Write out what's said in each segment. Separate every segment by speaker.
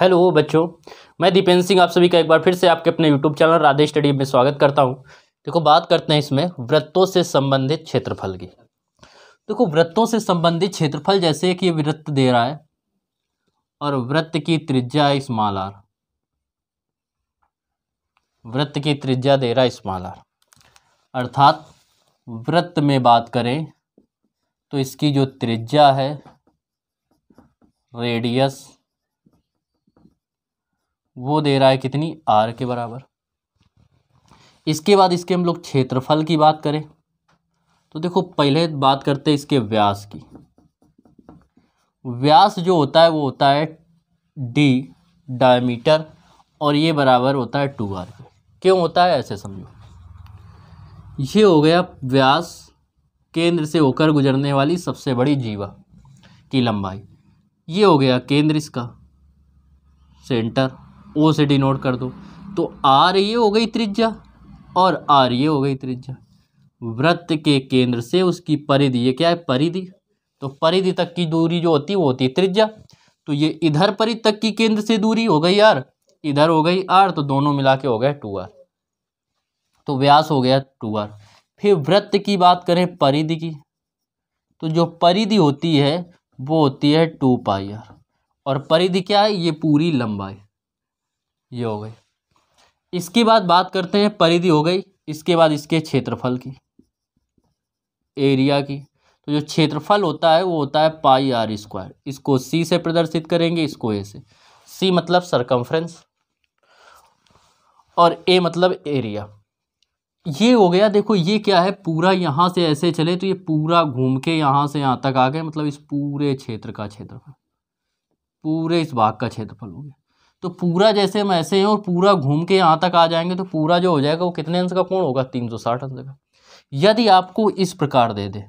Speaker 1: hello बच्चों मैं दीपेंद्र सिंह आप सभी का एक बार फिर से आपके अपने यूट्यूब चैनल राधे स्टडी में स्वागत करता हूं देखो बात करते हैं इसमें व्रतों से संबंधित क्षेत्रफल की देखो व्रतों से संबंधित क्षेत्रफल जैसे कि वृत्त दे रहा है और व्रत की त्रिज्या स्मॉल आर व्रत की त्रिज्या दे रहा स्मॉल आर अर्थात व्रत में बात करें तो इसकी जो त्रिज्या है रेडियस वो दे रहा है कितनी आर के बराबर इसके बाद इसके हम लोग क्षेत्रफल की बात करें तो देखो पहले बात करते हैं इसके व्यास की व्यास जो होता है वो होता है डी डायमीटर और ये बराबर होता है टू आर के क्यों होता है ऐसे समझो ये हो गया व्यास केंद्र से होकर गुजरने वाली सबसे बड़ी जीवा की लंबाई ये हो गया केंद्र इसका सेंटर ओ से डिनोट कर दो तो आर ये हो गई त्रिज्या और आर ये हो गई त्रिज्या वृत्त के केंद्र से उसकी परिधि ये क्या है परिधि तो परिधि तक की दूरी जो होती है वो होती है त्रिज्या तो ये इधर परिधि तक की केंद्र से दूरी हो गई आर इधर हो गई आर तो दोनों मिला के हो गए टू आर तो व्यास हो गया टू आर फिर वृत्त की बात करें परिधि की तो जो परिधि होती है वो होती है टू पाई आर और परिधि क्या है ये पूरी लंबाई ये हो गई इसके बाद बात करते हैं परिधि हो गई इसके बाद इसके क्षेत्रफल की एरिया की तो जो क्षेत्रफल होता है वो होता है पाई आर स्क्वायर इसको सी से प्रदर्शित करेंगे इसको ए से सी मतलब सरकमफ्रेंस और ए मतलब एरिया ये हो गया देखो ये क्या है पूरा यहाँ से ऐसे चले तो ये पूरा घूम के यहाँ से यहाँ तक आ गए मतलब इस पूरे क्षेत्र का क्षेत्रफल पूरे इस भाग का क्षेत्रफल हो गया तो पूरा जैसे हम ऐसे हैं और पूरा घूम के यहाँ तक आ जाएंगे तो पूरा जो हो जाएगा वो कितने अंश का पूर्ण होगा तीन सौ साठ अंश का यदि आपको इस प्रकार दे दे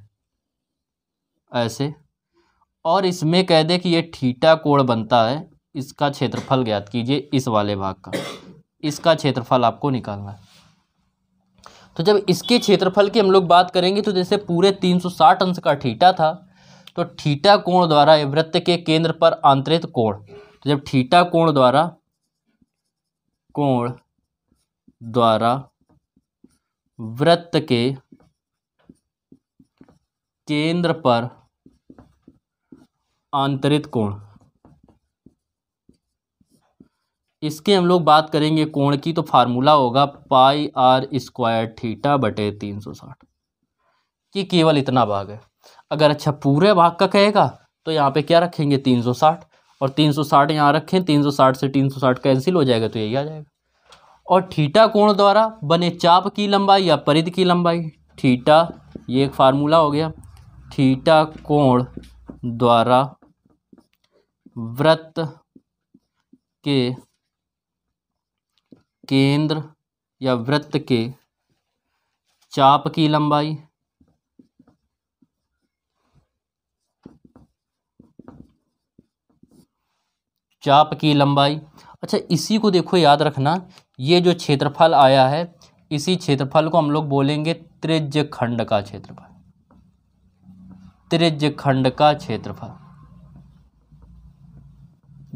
Speaker 1: ऐसे और इसमें कह दे कि ये ठीटा कोण बनता है इसका क्षेत्रफल ज्ञात कीजिए इस वाले भाग का इसका क्षेत्रफल आपको निकालना है तो जब इसके क्षेत्रफल की हम लोग बात करेंगे तो जैसे पूरे साठ अंश का ठीटा था तो ठीटा कोण द्वारा वृत्त के केंद्र पर आंतरित कोण तो जब ठीटा कोण द्वारा कोण द्वारा वृत्त के केंद्र पर आंतरित कोण इसके हम लोग बात करेंगे कोण की तो फार्मूला होगा पाई आर स्क्वायर थीटा बटे तीन सौ साठ कि केवल इतना भाग है अगर अच्छा पूरे भाग का कहेगा तो यहाँ पे क्या रखेंगे तीन सौ साठ और 360 यहाँ रखें तीन से 360 कैंसिल हो जाएगा तो यही आ जाएगा और ठीटा कोण द्वारा बने चाप की लंबाई या परिध की लंबाई ठीटा ये एक फार्मूला हो गया ठीटा कोण द्वारा व्रत के केंद्र या वृत्त के चाप की लंबाई चाप की लंबाई अच्छा इसी को देखो याद रखना ये जो क्षेत्रफल आया है इसी क्षेत्रफल को हम लोग बोलेंगे त्रिज्य खंड का क्षेत्रफल त्रिज्य खंड का क्षेत्रफल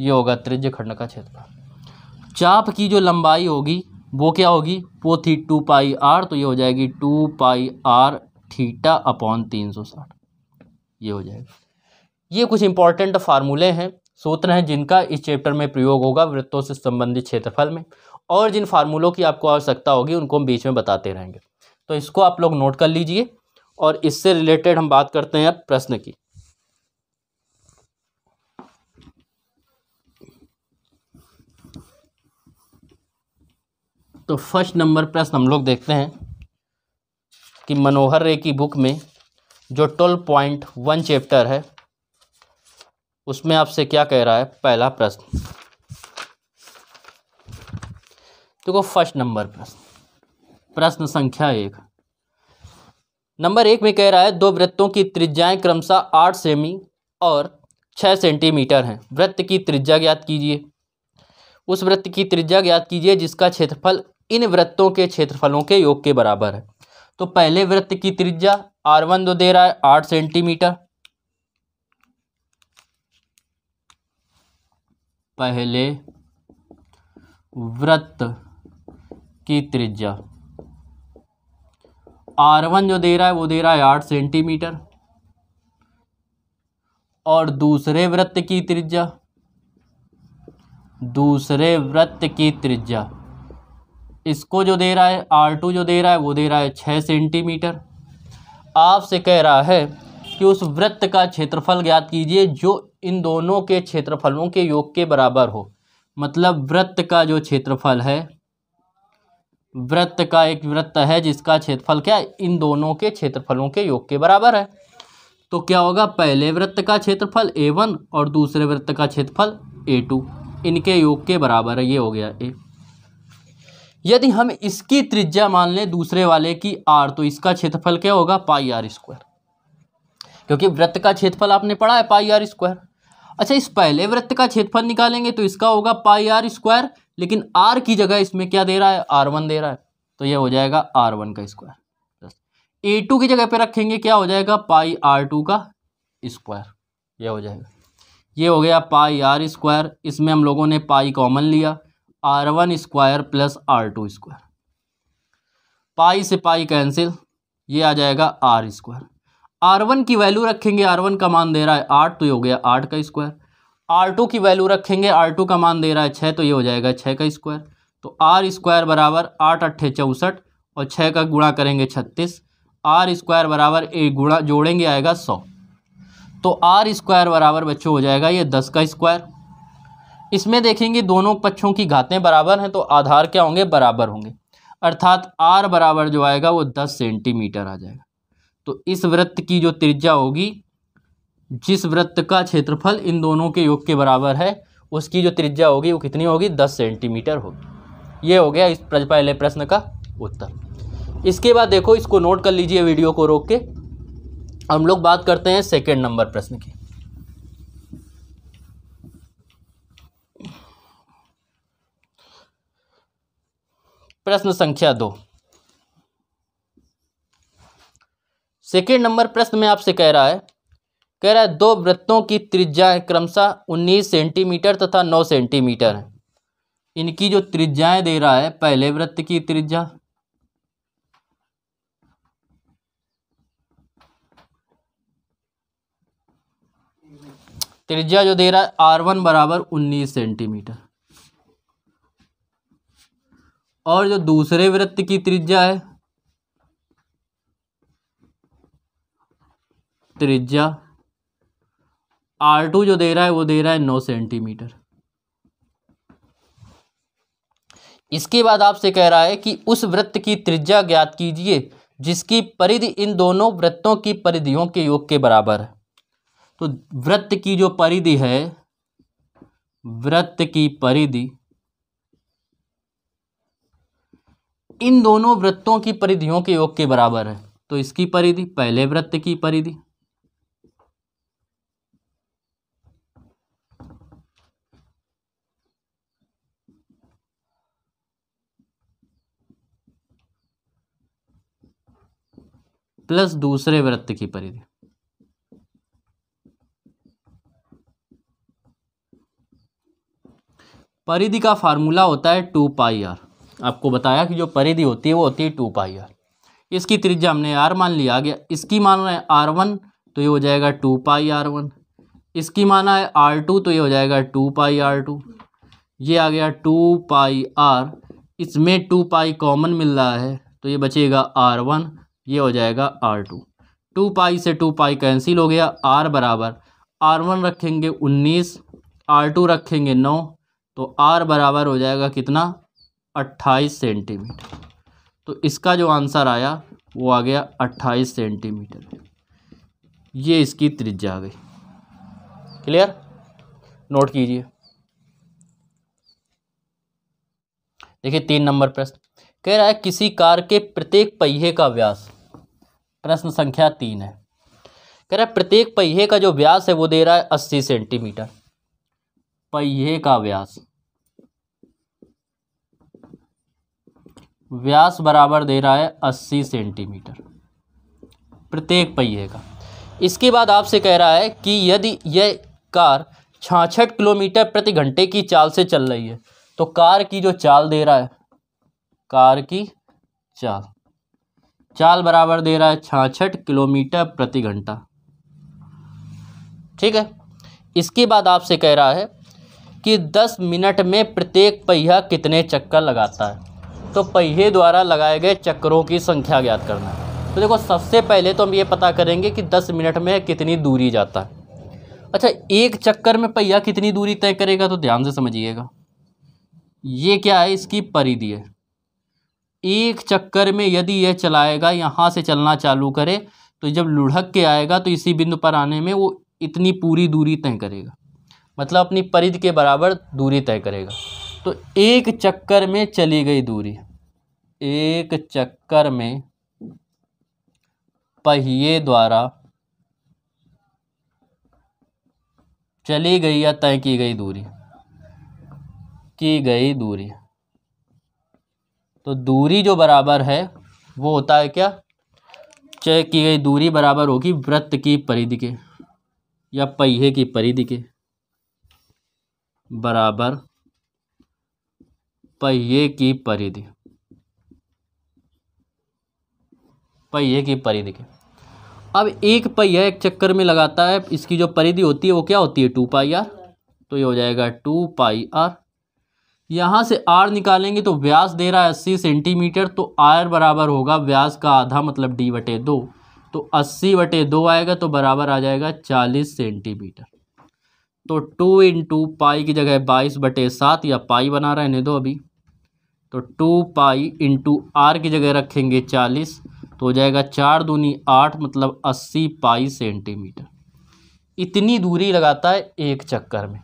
Speaker 1: ये होगा त्रिज्य खंड का क्षेत्रफल चाप की जो लंबाई होगी वो क्या होगी वो थी टू पाई आर तो ये हो जाएगी two pi r theta upon तीन सौ साठ ये हो जाएगा ये कुछ इंपॉर्टेंट फार्मूले हैं सूत्र हैं जिनका इस चैप्टर में प्रयोग होगा वृत्तों से संबंधित क्षेत्रफल में और जिन फार्मूलों की आपको आवश्यकता होगी उनको हम बीच में बताते रहेंगे तो इसको आप लोग नोट कर लीजिए और इससे रिलेटेड हम बात करते हैं अब प्रश्न की तो फर्स्ट नंबर प्रश्न हम लोग देखते हैं कि मनोहर रे की बुक में जो ट्वेल्व पॉइंट वन चैप्टर है उसमें आपसे क्या कह रहा है पहला प्रश्न देखो फर्स्ट नंबर प्रश्न प्रश्न संख्या एक नंबर एक में कह रहा है दो वृत्तों की त्रिज्याएं क्रमशः आठ सेमी और छः सेंटीमीटर हैं वृत्त की त्रिज्या ज्ञात कीजिए उस वृत्त की त्रिज्या ज्ञात कीजिए जिसका क्षेत्रफल इन वृत्तों के क्षेत्रफलों के योग के बराबर है तो पहले वृत्त की त्रिज्या आर वन दो दे रहा है आठ सेंटीमीटर पहले व्रत की त्रिज्या आर वन जो दे रहा है वो दे रहा है आठ सेंटीमीटर और दूसरे वृत्त की त्रिज्या दूसरे वृत्त की त्रिज्या इसको जो दे रहा है आर टू जो दे रहा है वो दे रहा है छः सेंटीमीटर आपसे कह रहा है कि उस वृत्त का क्षेत्रफल ज्ञात कीजिए जो इन दोनों के क्षेत्रफलों के योग के बराबर हो मतलब वृत्त का जो क्षेत्रफल है वृत्त का एक वृत्त है जिसका क्षेत्रफल क्या इन दोनों के क्षेत्रफलों के योग के बराबर है तो क्या होगा पहले वृत्त का क्षेत्रफल ए वन और दूसरे वृत्त का क्षेत्रफल ए टू इनके योग के बराबर है ये हो गया ए यदि हम इसकी त्रिज्या मान लें दूसरे वाले की आर तो इसका क्षेत्रफल क्या होगा पाई आर स्क्वायर क्योंकि वृत्त का क्षेत्रफल आपने पढ़ा है पाई आर स्क्वायर अच्छा इस पहले वृत्त का क्षेत्रफल निकालेंगे तो इसका होगा पाई आर स्क्वायर लेकिन आर की जगह इसमें क्या दे रहा है आर वन दे रहा है तो यह हो जाएगा आर वन का स्क्वायर प्लस ए टू की जगह पे रखेंगे क्या हो जाएगा पाई आर टू का स्क्वायर यह हो जाएगा ये हो गया पाई आर स्क्वायर इसमें हम लोगों ने पाई कॉमन लिया r one square plus r two square pi से पाई कैंसिल ये आ जाएगा आर स्क्वायर आर वन की वैल्यू रखेंगे आर वन का मान दे रहा है आठ तो ये हो गया आठ का स्क्वायर आर टू की वैल्यू रखेंगे आर टू का मान दे रहा है छः तो ये हो जाएगा छः का स्क्वायर तो आर स्क्वायर बराबर आठ अट्ठे चौंसठ और छः का गुणा करेंगे छत्तीस आर स्क्वायर बराबर एक गुणा जोड़ेंगे आएगा सौ तो आर स्क्वायर बराबर बच्चों हो जाएगा ये दस का स्क्वायर इसमें देखेंगे दोनों पक्षों की घातें बराबर हैं तो आधार क्या होंगे बराबर होंगे अर्थात आर बराबर जो आएगा वो दस सेंटीमीटर आ जाएगा तो इस वृत्त की जो त्रिज्या होगी जिस वृत्त का क्षेत्रफल इन दोनों के योग के बराबर है उसकी जो त्रिज्या होगी वो कितनी होगी दस सेंटीमीटर होगी ये हो गया इस पहले प्रश्न का उत्तर इसके बाद देखो इसको नोट कर लीजिए वीडियो को रोक के हम लोग बात करते हैं सेकेंड नंबर प्रश्न की प्रश्न संख्या दो सेकेंड नंबर प्रश्न में आपसे कह रहा है कह रहा है दो वृत्तों की त्रिज्या क्रमशः उन्नीस सेंटीमीटर तथा नौ सेंटीमीटर है इनकी जो त्रिज्याएं दे रहा है पहले वृत्त की त्रिज्या त्रिज्या जो दे रहा है आर वन बराबर उन्नीस सेंटीमीटर और जो दूसरे वृत्त की त्रिज्या है त्रिज्या आर टू जो दे रहा है वो दे रहा है नौ सेंटीमीटर इसके बाद आपसे कह रहा है कि उस वृत्त की त्रिज्या ज्ञात कीजिए जिसकी परिधि इन दोनों वृत्तों की परिधियों के योग के बराबर है तो वृत्त की जो परिधि है वृत्त की परिधि इन दोनों वृत्तों की परिधियों के योग के बराबर है तो इसकी परिधि पहले वृत्त की परिधि प्लस दूसरे वृत्त की परिधि परिधि का फार्मूला होता है टू पाई आर आपको बताया कि जो परिधि होती है वो होती है टू पाई आर इसकी त्रिज्या हमने आर मान लिया गया इसकी माना है आर वन तो ये हो जाएगा टू पाई आर वन इसकी माना है आर टू तो ये हो जाएगा टू पाई आर टू ये आ गया टू पाई आर इसमें टू पाई कॉमन मिल रहा है तो ये बचेगा आर वन ये हो जाएगा आर टू टू पाई से टू पाई कैंसिल हो गया आर बराबर आर वन रखेंगे उन्नीस आर टू रखेंगे नौ तो आर बराबर हो जाएगा कितना अट्ठाईस सेंटीमीटर तो इसका जो आंसर आया वो आ गया अट्ठाईस सेंटीमीटर ये इसकी त्रिज्या आ गई क्लियर नोट कीजिए देखिए तीन नंबर प्रश्न कह रहा है किसी कार के प्रत्येक पहिए का व्यास प्रश्न संख्या तीन है कह रहा है प्रत्येक पहिए का जो व्यास है वो दे रहा है अस्सी सेंटीमीटर पहिए का व्यास व्यास बराबर दे रहा है अस्सी सेंटीमीटर प्रत्येक पहिए का इसके बाद आपसे कह रहा है कि यदि यह कार छाछठ किलोमीटर प्रति घंटे की चाल से चल रही है तो कार की जो चाल दे रहा है कार की चाल चाल बराबर दे रहा है छाछठ किलोमीटर प्रति घंटा ठीक है इसके बाद आपसे कह रहा है कि 10 मिनट में प्रत्येक पहिया कितने चक्कर लगाता है तो पहिए द्वारा लगाए गए चक्करों की संख्या ज्ञात करना है तो देखो सबसे पहले तो हम ये पता करेंगे कि 10 मिनट में कितनी दूरी जाता है अच्छा एक चक्कर में पहिया कितनी दूरी तय करेगा तो ध्यान से समझिएगा ये क्या है इसकी परिधि है एक चक्कर में यदि यह चलाएगा यहाँ से चलना चालू करे तो जब लुढ़क के आएगा तो इसी बिंदु पर आने में वो इतनी पूरी दूरी तय करेगा मतलब अपनी परिधि के बराबर दूरी तय करेगा तो एक चक्कर में चली गई दूरी एक चक्कर में पहिए द्वारा चली गई या तय की गई दूरी की गई दूरी तो दूरी जो बराबर है वो होता है क्या चय की गई दूरी बराबर होगी वृत्त की परिधि के या पहिए की परिधि के बराबर पहिए की परिधि पहिए की परिधि के अब एक पहिया एक चक्कर में लगाता है इसकी जो परिधि होती है वो क्या होती है टू पाई आर तो ये हो जाएगा टू पाई आर यहाँ से आर निकालेंगे तो व्यास दे रहा है अस्सी सेंटीमीटर तो आर बराबर होगा व्यास का आधा मतलब डी बटे दो तो अस्सी बटे दो आएगा तो बराबर आ जाएगा चालीस सेंटीमीटर तो टू इंटू पाई की जगह बाईस बटे सात या पाई बना रहे दो अभी तो टू पाई इंटू आर की जगह रखेंगे चालीस तो हो जाएगा चार दूनी आठ मतलब अस्सी पाई सेंटीमीटर इतनी दूरी लगाता है एक चक्कर में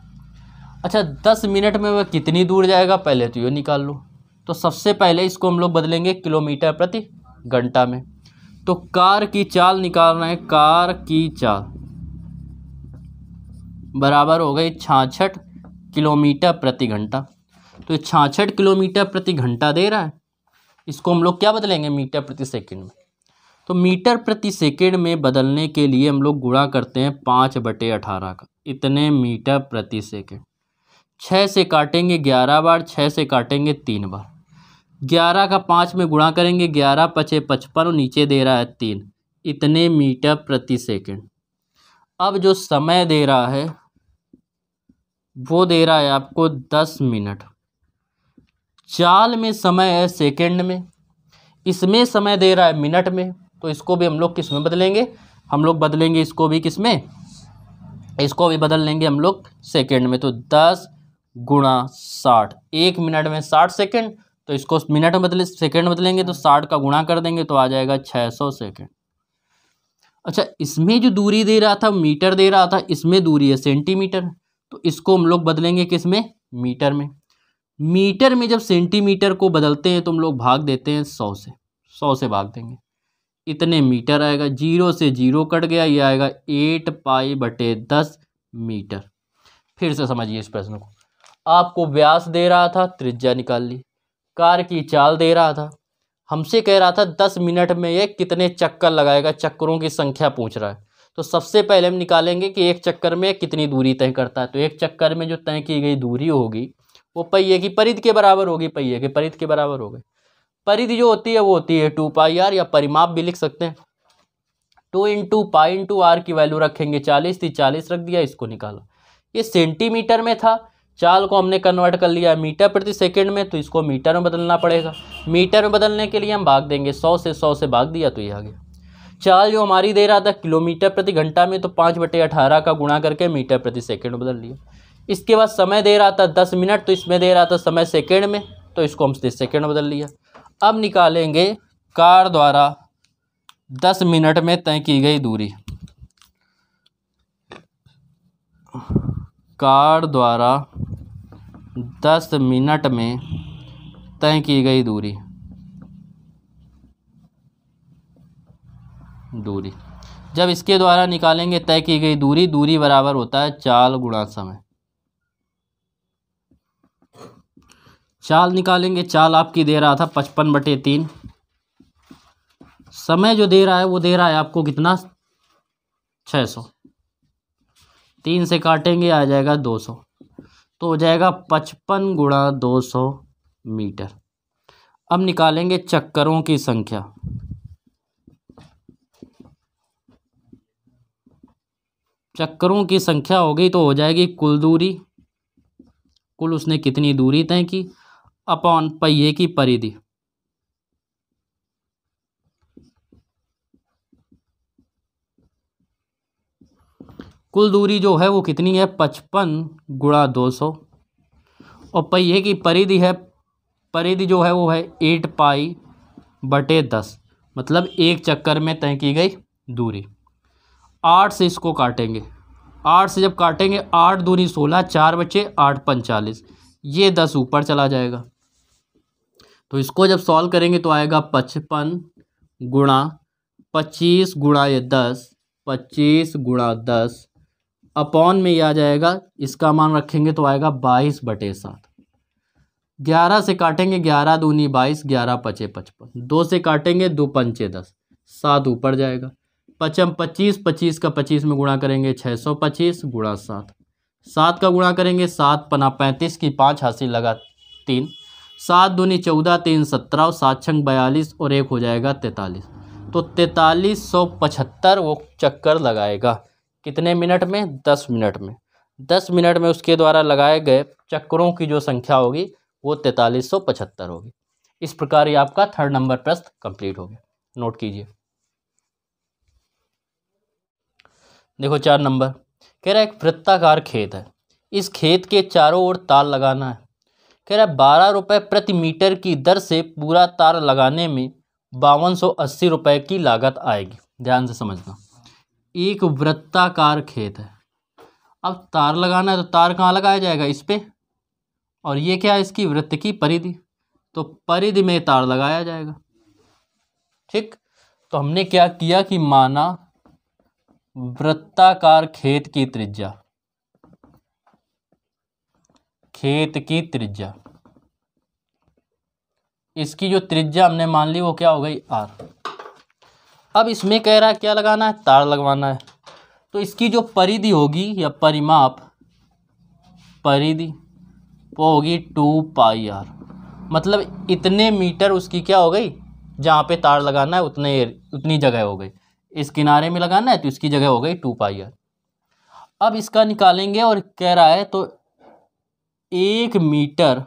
Speaker 1: अच्छा दस मिनट में वह कितनी दूर जाएगा पहले तो ये निकाल लो तो सबसे पहले इसको हम लोग बदलेंगे किलोमीटर प्रति घंटा में तो कार की चाल निकालना है कार की चाल बराबर हो गई छाछठ किलोमीटर प्रति घंटा तो छाछठ किलोमीटर प्रति घंटा दे रहा है इसको हम लोग क्या बदलेंगे मीटर प्रति सेकंड में तो मीटर प्रति सेकंड में बदलने के लिए हम लोग गुणा करते हैं पाँच बटे अठारह का इतने मीटर प्रति सेकंड छः से काटेंगे ग्यारह बार छः से काटेंगे तीन बार ग्यारह का पाँच में गुणा करेंगे ग्यारह पचे पचपन और नीचे दे रहा है तीन इतने मीटर प्रति सेकंड अब जो समय दे रहा है वो दे रहा है आपको दस मिनट चाल में समय है सेकंड में इसमें समय दे रहा है मिनट में तो इसको भी हम लोग किस में बदलेंगे हम लोग बदलेंगे इसको भी किस में इसको भी बदल लेंगे हम लोग सेकेंड में तो दस गुणा साठ एक मिनट में साठ सेकेंड तो इसको मिनट में बदले सेकेंड बदलेंगे तो साठ का गुणा कर देंगे तो आ जाएगा छः सौ सेकेंड अच्छा इसमें जो दूरी दे रहा था मीटर दे रहा था इसमें दूरी है सेंटीमीटर तो इसको हम लोग बदलेंगे किस में मीटर में मीटर में जब सेंटीमीटर को बदलते हैं तो हम लोग भाग देते हैं सौ से सौ से भाग देंगे इतने मीटर आएगा जीरो से जीरो कट गया ये आएगा एट पाई बटे दस मीटर फिर से समझिए इस प्रश्न को आपको व्यास दे रहा था त्रिज्या निकाल ली कार की चाल दे रहा था हमसे कह रहा था दस मिनट में ये कितने चक्कर लगाएगा चक्करों की संख्या पूछ रहा है तो सबसे पहले हम निकालेंगे कि एक चक्कर में कितनी दूरी तय करता है तो एक चक्कर में जो तय की गई दूरी होगी वो पहिए की परिध के बराबर होगी पहिए के परिध के बराबर हो गई परिधि जो होती है वो होती है टू पाई आर या परिमाप भी लिख सकते हैं two into pi into r की वैल्यू रखेंगे चालीस थी चालीस रख दिया इसको निकाला ये सेंटीमीटर में था चाल को हमने कन्वर्ट कर लिया मीटर प्रति सेकंड में तो इसको मीटर में बदलना पड़ेगा मीटर में बदलने के लिए हम भाग देंगे सौ से सौ से भाग दिया तो ये आ गया चाल जो हमारी दे रहा था किलोमीटर प्रति घंटा में तो पाँच बटे अठारह का गुणा करके मीटर प्रति सेकेंड बदल लिया इसके बाद समय दे रहा था दस मिनट तो इसमें दे रहा था समय सेकेंड में तो इसको हम सेकेंड बदल लिया अब निकालेंगे कार द्वारा दस मिनट में तय की गई दूरी कार द्वारा दस मिनट में तय की गई दूरी दूरी जब इसके द्वारा निकालेंगे तय की गई दूरी दूरी बराबर होता है चाल गुणा समय चाल निकालेंगे चाल आपकी दे रहा था पचपन बटे तीन समय जो दे रहा है वो दे रहा है आपको कितना छः सौ तीन से काटेंगे आ जाएगा दो सौ तो हो जाएगा पचपन गुणा दो सौ मीटर अब निकालेंगे चक्करों की संख्या चक्करों की संख्या हो गई तो हो जाएगी कुल दूरी कुल उसने कितनी दूरी तय की अपॉन पहिए की परिधि कुल दूरी जो है वो कितनी है पचपन गुणा दो सौ और पहिए की परिधि है परिधि जो है वो है एट पाई बटे दस मतलब एक चक्कर में तय की गई दूरी आठ से इसको काटेंगे आठ से जब काटेंगे आठ दूरी सोलह चार बचे आठ पंचालीस ये दस ऊपर चला जाएगा तो इसको जब सॉल्व करेंगे तो आएगा पचपन गुणा पच्चीस गुणा ये दस पच्चीस गुणा दस अपॉन में ही आ जाएगा इसका मान रखेंगे तो आएगा बाईस बटे सात ग्यारह से काटेंगे ग्यारह दूनी बाईस ग्यारह पचे पचपन दो से काटेंगे दो पंचे दस सात ऊपर जाएगा पचम पच्चीस पच्चीस का पच्चीस में गुणा करेंगे छः सौ पच्चीस गुणा सात सात का गुणा करेंगे सात पना पैंतीस की पाँच हासिल लगा तीन सात दूनी चौदह तीन सत्रह और सात छंग बयालीस और एक हो जाएगा तैंतालीस तो तैंतालीस सौ पचहत्तर वो चक्कर लगाएगा कितने मिनट में दस मिनट में दस मिनट में उसके द्वारा लगाए गए चक्करों की जो संख्या होगी वो तैंतालीस सौ पचहत्तर होगी इस प्रकार ये आपका थर्ड नंबर प्रश्न कंप्लीट हो गया नोट कीजिए देखो चार नंबर कह रहा है एक वृत्ताकार खेत है इस खेत के चारों ओर तार लगाना है कह रहा है बारह रुपये प्रति मीटर की दर से पूरा तार लगाने में बावन सौ अस्सी रुपये की लागत आएगी ध्यान से समझना एक वृत्ताकार खेत है अब तार लगाना है तो तार कहाँ लगाया जाएगा इस पर और ये क्या है इसकी वृत्त की परिधि तो परिधि में तार लगाया जाएगा ठीक तो हमने क्या किया कि माना वृत्ताकार खेत की त्रिज्या खेत की त्रिज्या इसकी जो त्रिज्या हमने मान ली वो क्या हो गई आर अब इसमें कह रहा है क्या लगाना है तार लगवाना है तो इसकी जो परिधि होगी या परिमाप परिधि वो होगी टू पाई आर मतलब इतने मीटर उसकी क्या हो गई जहाँ पे तार लगाना है उतने उतनी जगह हो गई इस किनारे में लगाना है तो इसकी जगह हो गई टू पाई आर अब इसका निकालेंगे और कह रहा है तो एक मीटर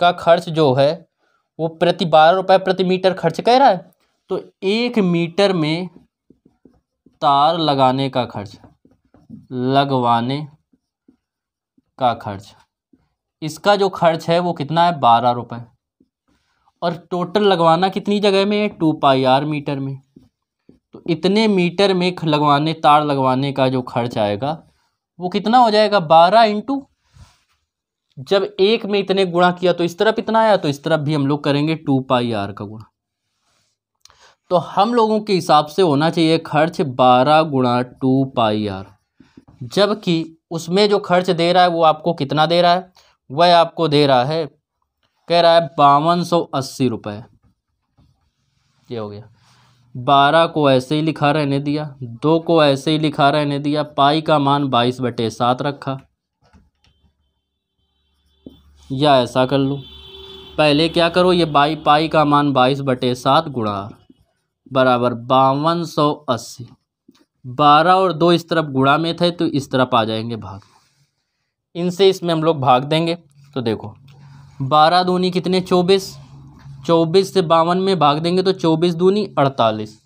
Speaker 1: का खर्च जो है वो प्रति बारह रुपये प्रति मीटर खर्च कह रहा है तो एक मीटर में तार लगाने का खर्च लगवाने का खर्च इसका जो खर्च है वो कितना है बारह रुपये और टोटल लगवाना कितनी जगह में है टू पाई आर मीटर में तो इतने मीटर में लगवाने तार लगवाने का जो खर्च आएगा वो कितना हो जाएगा बारह इंटू जब एक में इतने गुणा किया तो इस तरफ इतना आया तो इस तरफ भी हम लोग करेंगे टू पाई आर का गुणा तो हम लोगों के हिसाब से होना चाहिए खर्च बारह गुणा टू पाई आर जबकि उसमें जो खर्च दे रहा है वो आपको कितना दे रहा है वह आपको दे रहा है कह रहा है बावन सौ अस्सी रुपये ये हो गया बारह को ऐसे ही लिखा रहने दिया दो को ऐसे ही लिखा रहने दिया पाई का मान बाईस बटे सात रखा या ऐसा कर लो पहले क्या करो ये बाई पाई का मान बाईस बटे सात गुणा बराबर बावन सौ अस्सी बारह और दो इस तरफ गुणा में थे तो इस तरफ आ जाएंगे भाग इनसे इसमें हम लोग भाग देंगे तो देखो बारह दूनी कितने चौबीस चौबीस से बावन में भाग देंगे तो चौबीस दूनी अड़तालीस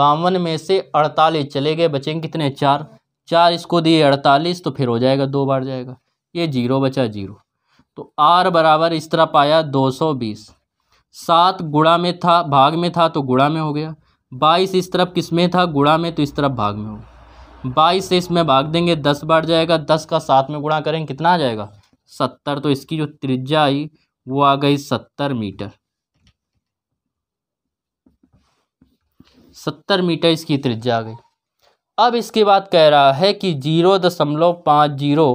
Speaker 1: बावन में से अड़तालीस चले गए बचेंगे कितने चार चार इसको दिए अड़तालीस तो फिर हो जाएगा दो बार जाएगा ये जीरो बचा जीरो तो आर बराबर इस तरह पाया दो सौ बीस सात गुड़ा में था भाग में था तो गुड़ा में हो गया बाईस इस तरफ किस में था गुड़ा में तो इस तरफ भाग में हो बाईस से इसमें भाग देंगे दस बढ़ जाएगा दस का सात में गुणा करेंगे कितना आ जाएगा सत्तर तो इसकी जो त्रिज्या आई वो आ गई सत्तर मीटर सत्तर मीटर इसकी त्रिज्या आ गई अब इसके बाद कह रहा है कि जीरो दशमलव पाँच जीरो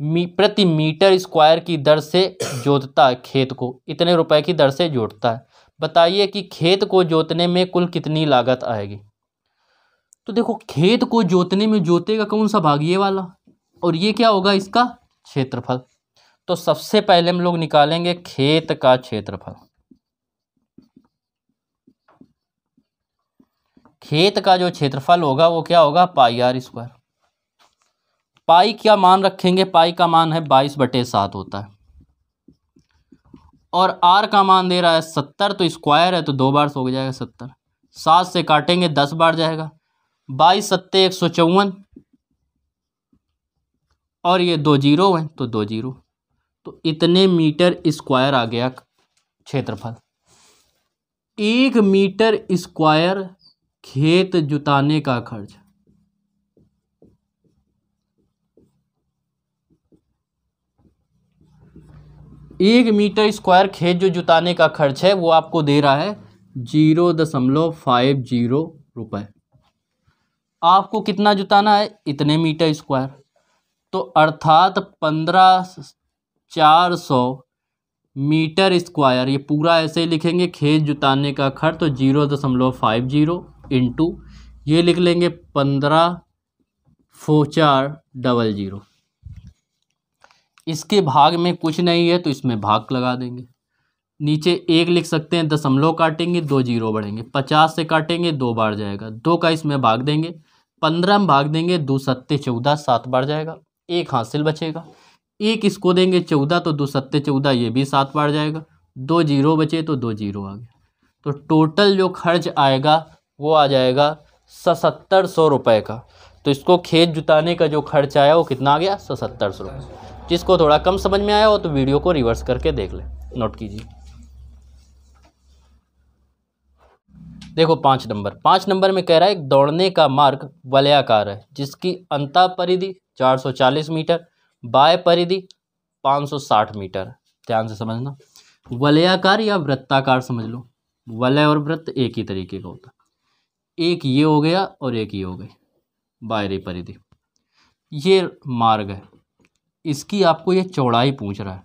Speaker 1: मी, प्रति मीटर स्क्वायर की दर से जोतता है खेत को इतने रुपए की दर से जोतता है बताइए कि खेत को जोतने में कुल कितनी लागत आएगी तो देखो खेत को जोतने में जोतेगा कौन सा भाग ये वाला और ये क्या होगा इसका क्षेत्रफल तो सबसे पहले हम लोग निकालेंगे खेत का क्षेत्रफल खेत का जो क्षेत्रफल होगा वो क्या होगा पाई आर स्क्वायर पाई क्या मान रखेंगे पाई का मान है बाईस बटे सात होता है और आर का मान दे रहा है सत्तर तो स्क्वायर है तो दो बार से हो जाएगा सत्तर सात से काटेंगे दस बार जाएगा बाईस सत्ते एक सौ चौवन और ये दो जीरो है तो दो जीरो तो इतने मीटर स्क्वायर आ गया क्षेत्रफल एक मीटर स्क्वायर खेत जुताने का खर्च एक मीटर स्क्वायर खेत जो जुताने का खर्च है वो आपको दे रहा है जीरो दशमलव फाइव जीरो रुपये आपको कितना जुताना है इतने मीटर स्क्वायर तो अर्थात पंद्रह चार सौ मीटर स्क्वायर ये पूरा ऐसे ही लिखेंगे खेत जुताने का खर्च तो जीरो दशमलव फाइव जीरो इंटू ये लिख लेंगे पंद्रह फो चार डबल जीरो इसके भाग में कुछ नहीं है तो इसमें भाग लगा देंगे नीचे एक लिख सकते हैं दशमलव काटेंगे दो जीरो बढ़ेंगे पचास से काटेंगे दो बार जाएगा दो का इसमें भाग देंगे पंद्रह में भाग देंगे दो सत्ते चौदह सात बार जाएगा एक हासिल बचेगा एक इसको देंगे चौदह तो दो सत्ते चौदह ये भी सात बार जाएगा दो जीरो बचे तो दो जीरो आ गया तो टोटल जो खर्च आएगा वो आ जाएगा सतर सौ रुपये का तो इसको खेत जुताने का जो खर्च आया वो कितना आ गया सतर सौ रुपये जिसको थोड़ा कम समझ में आया हो तो वीडियो को रिवर्स करके देख लें नोट कीजिए देखो पाँच नंबर पाँच नंबर में कह रहा है दौड़ने का मार्ग वलयाकार है जिसकी अंता परिधि 440 मीटर बाय परिधि 560 मीटर ध्यान से समझना वलयाकार या वृत्ताकार समझ लो वलय और वृत्त एक ही तरीके का होता एक ये हो गया और एक ये हो गई बाहरी परिधि ये मार्ग है इसकी आपको ये चौड़ाई पूछ रहा है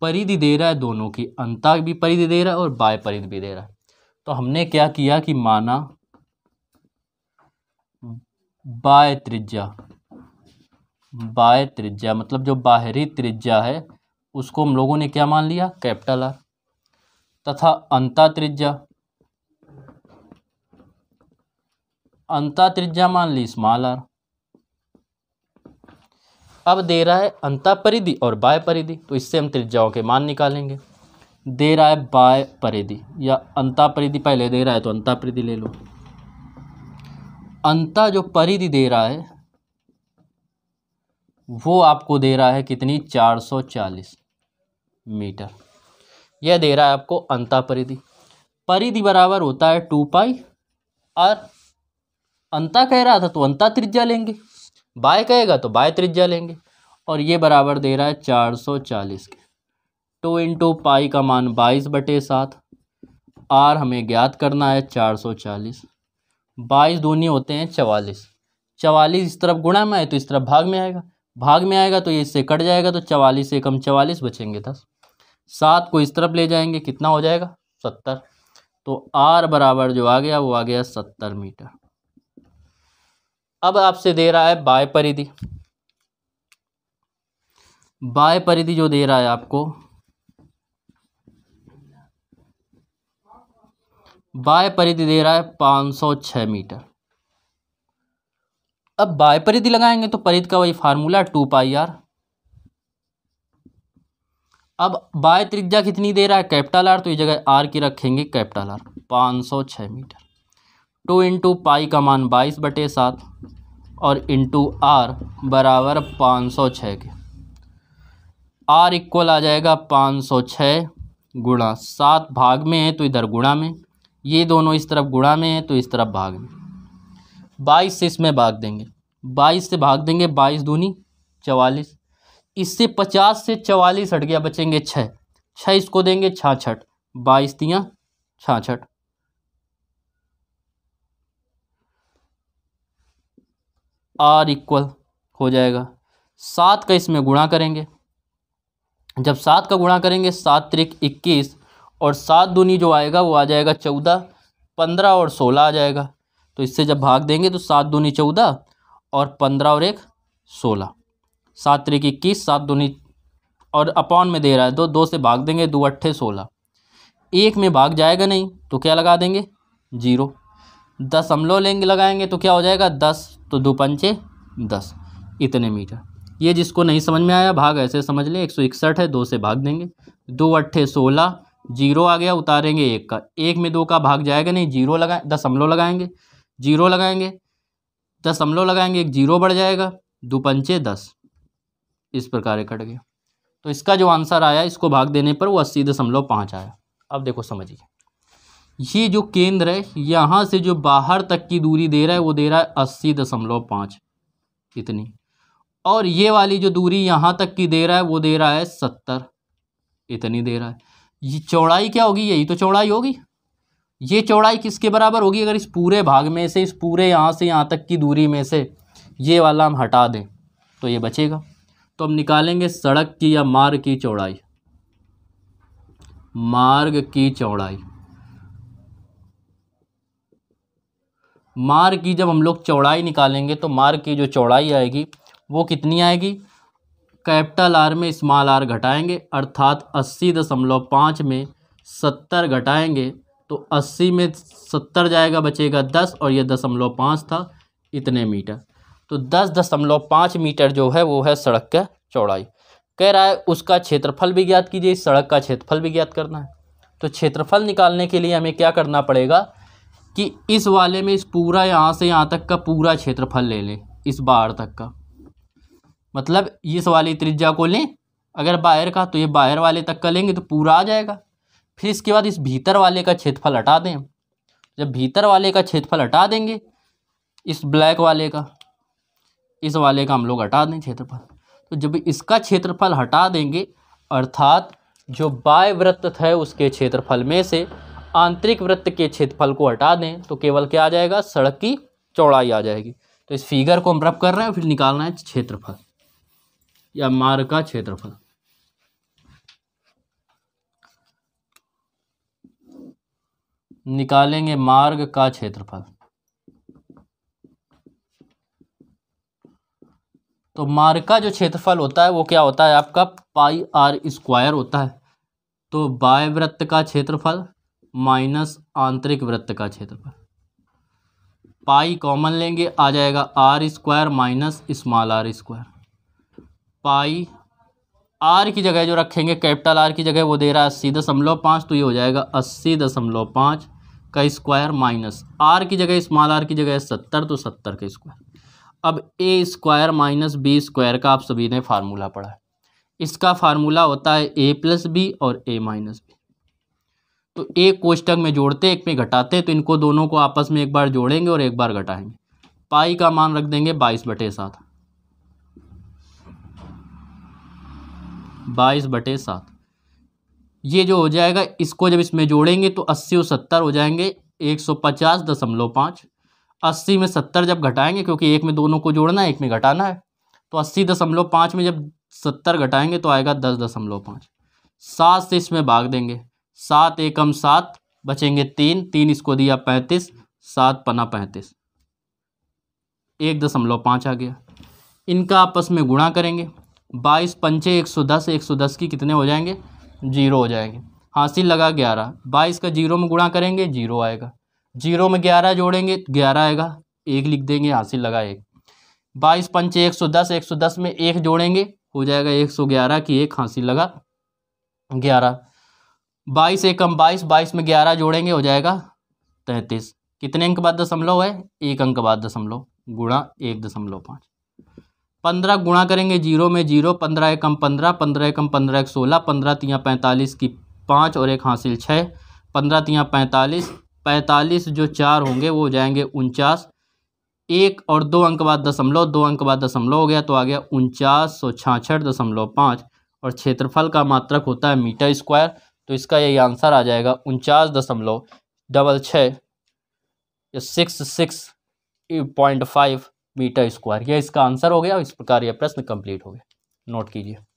Speaker 1: परिधि दे रहा है दोनों की अंता भी परिधि दे रहा है और बाय परिधि भी दे रहा है तो हमने क्या किया कि माना बाय त्रिज्या बाय त्रिज्या मतलब जो बाहरी त्रिज्या है उसको हम लोगों ने क्या मान लिया कैपिटल आर तथा अंता त्रिज्या अंता त्रिज्या मान ली स्मॉल आर अब दे रहा है अंता परिधि और बाय परिधि तो इससे हम त्रिज्याओं के मान निकालेंगे दे रहा है बाय परिधि या अंता परिधि पहले दे रहा है तो अंता परिधि ले लो अंता जो परिधि दे रहा है वो आपको दे रहा है कितनी 440 मीटर यह दे रहा है आपको अंता परिधि परिधि बराबर होता है टू पाई और अंता कह रहा था तो अंता त्रिज्या लेंगे बाय कहेगा तो बाय त्रिज्या लेंगे और ये बराबर दे रहा है चार सौ चालीस के टू इंटू पाई का मान बाईस बटे सात आर हमें ज्ञात करना है चार सौ चालीस बाईस दूनी होते हैं चवालीस चवालीस इस तरफ गुणा में आए तो इस तरफ भाग में आएगा भाग में आएगा तो ये इससे कट जाएगा तो चवालीस से कम चवालीस बचेंगे दस सात को इस तरफ ले जाएंगे कितना हो जाएगा सत्तर तो आर बराबर जो आ गया वो आ गया सत्तर मीटर अब आपसे दे रहा है बाय परिधि बाय परिधि जो दे रहा है आपको बाय परिधि दे रहा है पाँच सौ छ मीटर अब बाय परिधि लगाएंगे तो परिधि का वही फार्मूला टू पाई आर अब बाय त्रिज्या कितनी दे रहा है कैपिटल आर तो ये जगह आर की रखेंगे कैपिटल आर पाँच सौ छ मीटर टू इंटू पाई का मान बाईस बटे सात और इंटू आर बराबर पाँच सौ छः के आर इक्वल आ जाएगा पाँच सौ छः गुणा सात भाग में है तो इधर गुणा में ये दोनों इस तरफ गुणा में है तो इस तरफ भाग में बाईस से इसमें भाग देंगे बाईस से भाग देंगे बाईस दूनी चवालीस इससे पचास से चवालीस हट गया बचेंगे छः छः इसको देंगे छाछठ बाईस दियाँ छाछठ आर इक्वल हो जाएगा सात का इसमें गुणा करेंगे जब सात का गुणा करेंगे सात त्रिक इक्कीस और सात दूनी जो आएगा वो आ जाएगा चौदह पंद्रह और सोलह आ जाएगा तो इससे जब भाग देंगे तो सात दूनी चौदह और पंद्रह और एक सोलह सात त्रिक इक्कीस सात दूनी और अपॉन में दे रहा है दो दो से भाग देंगे दो अट्ठे सोलह एक में भाग जाएगा नहीं तो क्या लगा देंगे जीरो दस हम लोग लेंगे लगाएंगे तो क्या हो जाएगा दस तो दो पंचे दस इतने मीटर ये जिसको नहीं समझ में आया भाग ऐसे समझ लें एक सौ इकसठ है दो से भाग देंगे दो अट्ठे सोलह जीरो आ गया उतारेंगे एक का एक में दो का भाग जाएगा नहीं जीरो लगाए दशमलव लगाएंगे जीरो लगाएंगे दशमलव लगाएंगे एक जीरो बढ़ जाएगा दो पंचे दस इस प्रकार कट गया तो इसका जो आंसर आया इसको भाग देने पर वो अस्सी दशमलव पाँच आया अब देखो समझिए ये जो केंद्र है यहाँ से जो बाहर तक की दूरी दे रहा है वो दे रहा है अस्सी दशमलव पाँच इतनी और ये वाली जो दूरी यहाँ तक की दे रहा है वो दे रहा है सत्तर इतनी दे रहा है ये चौड़ाई क्या होगी यही तो चौड़ाई होगी ये चौड़ाई किसके बराबर होगी अगर इस पूरे भाग में से इस पूरे यहाँ से यहाँ तक की दूरी में से ये वाला हम हटा दें तो ये बचेगा तो हम निकालेंगे सड़क की या मार्ग की चौड़ाई मार्ग की चौड़ाई मार्ग की जब हम लोग चौड़ाई निकालेंगे तो मार्ग की जो चौड़ाई आएगी वो कितनी आएगी कैपिटल आर में स्मॉल आर घटाएंगे अर्थात अस्सी दशमलव पाँच में सत्तर घटाएंगे तो अस्सी में सत्तर जाएगा बचेगा दस और ये दशमलव पाँच था इतने मीटर तो दस दशमलव पाँच मीटर जो है वो है सड़क का चौड़ाई कह रहा है उसका क्षेत्रफल भी ज्ञात कीजिए सड़क का क्षेत्रफल भी ज्ञात करना है तो क्षेत्रफल निकालने के लिए हमें क्या करना पड़ेगा कि इस वाले में इस पूरा यहाँ से यहाँ तक का पूरा क्षेत्रफल ले लें इस बाहर तक का मतलब इस वाली त्रिज्या को लें अगर बाहर का तो ये बाहर वाले तक का लेंगे तो पूरा आ जाएगा फिर इसके बाद इस भीतर वाले का क्षेत्रफल हटा दें जब भीतर वाले का क्षेत्रफल हटा देंगे इस ब्लैक वाले का इस वाले का हम लोग हटा दें क्षेत्रफल तो जब इसका क्षेत्रफल हटा देंगे अर्थात जो बाय वृत्त है उसके क्षेत्रफल में से आंतरिक वृत्त के क्षेत्रफल को हटा दें तो केवल क्या आ जाएगा सड़क की चौड़ाई आ जाएगी तो इस फिगर को हम रब कर रहे हैं फिर निकालना है क्षेत्रफल या मार्ग का क्षेत्रफल निकालेंगे मार्ग का क्षेत्रफल तो मार्ग का जो क्षेत्रफल होता है वो क्या होता है आपका पाई आर स्क्वायर होता है तो बाय वृत्त का क्षेत्रफल माइनस आंतरिक वृत्त का क्षेत्रफल पाई कॉमन लेंगे आ जाएगा r square minus small r square pi r की जगह जो रखेंगे कैपिटल आर की जगह वो दे रहा है अस्सी दशमलव पाँच तो ये हो जाएगा अस्सी दशमलव पाँच का स्क्वायर माइनस आर की जगह स्मॉल आर की जगह सत्तर तो सत्तर का स्क्वायर अब a square minus b square का आप सभी ने फार्मूला पढ़ा है इसका फार्मूला होता है ए प्लस बी और ए माइनस बी तो एक कोष्टक में जोड़ते एक में घटाते तो इनको दोनों को आपस में एक बार जोड़ेंगे और एक बार घटाएंगे पाई का मान रख देंगे बाईस बटे सात बाईस बटे सात ये जो हो जाएगा इसको जब इसमें जोड़ेंगे तो अस्सी और सत्तर हो जाएंगे एक सौ पचास दशमलव पाँच अस्सी में सत्तर जब घटाएंगे क्योंकि एक में दोनों को जोड़ना है एक में घटाना है तो अस्सी दशमलव पाँच में जब सत्तर घटाएंगे तो आएगा दस दशमलव पाँच सात से इसमें भाग देंगे सात एकम सात बचेंगे तीन तीन इसको दिया पैंतीस सात पना पैंतीस एक दशमलव पाँच आ गया इनका आपस में गुणा करेंगे बाईस पंचे एक सौ दस एक सौ दस की कितने हो जाएंगे जीरो हो जाएंगे हासिल लगा ग्यारह बाईस का जीरो में गुणा करेंगे जीरो आएगा जीरो में ग्यारह जोड़ेंगे ग्यारह आएगा एक लिख देंगे हासिल लगा एक बाईस पंचे एक सौ दस एक सौ दस में एक जोड़ेंगे हो जाएगा एक सौ ग्यारह की एक हासिल लगा ग्यारह बाईस एकम बाईस बाईस में ग्यारह जोड़ेंगे हो जाएगा तैंतीस कितने अंक बाद दशमलव है एक अंक बाद दशमलव गुणा एक दशमलव पाँच पंद्रह गुणा करेंगे जीरो में जीरो पंद्रह एकम पंद्रह पंद्रह एकम पंद्रह एक सोलह पंद्रह तियाँ पैंतालीस की पाँच और एक हासिल छः पंद्रह तियाँ पैंतालीस पैंतालीस जो चार होंगे वो हो जाएंगे उनचास एक और दो अंक बाद दशमलव दो अंक बाद दशमलव हो गया तो आ गया उनचास सौ छाछठ दशमलव पाँच और क्षेत्रफल का मात्रक होता है मीटर स्क्वायर तो इसका यही आंसर आ जाएगा उनचास दशमलव डबल छः six six point five metre square यह इसका आंसर हो गया इस प्रकार यह प्रश्न कंप्लीट हो गया नोट कीजिए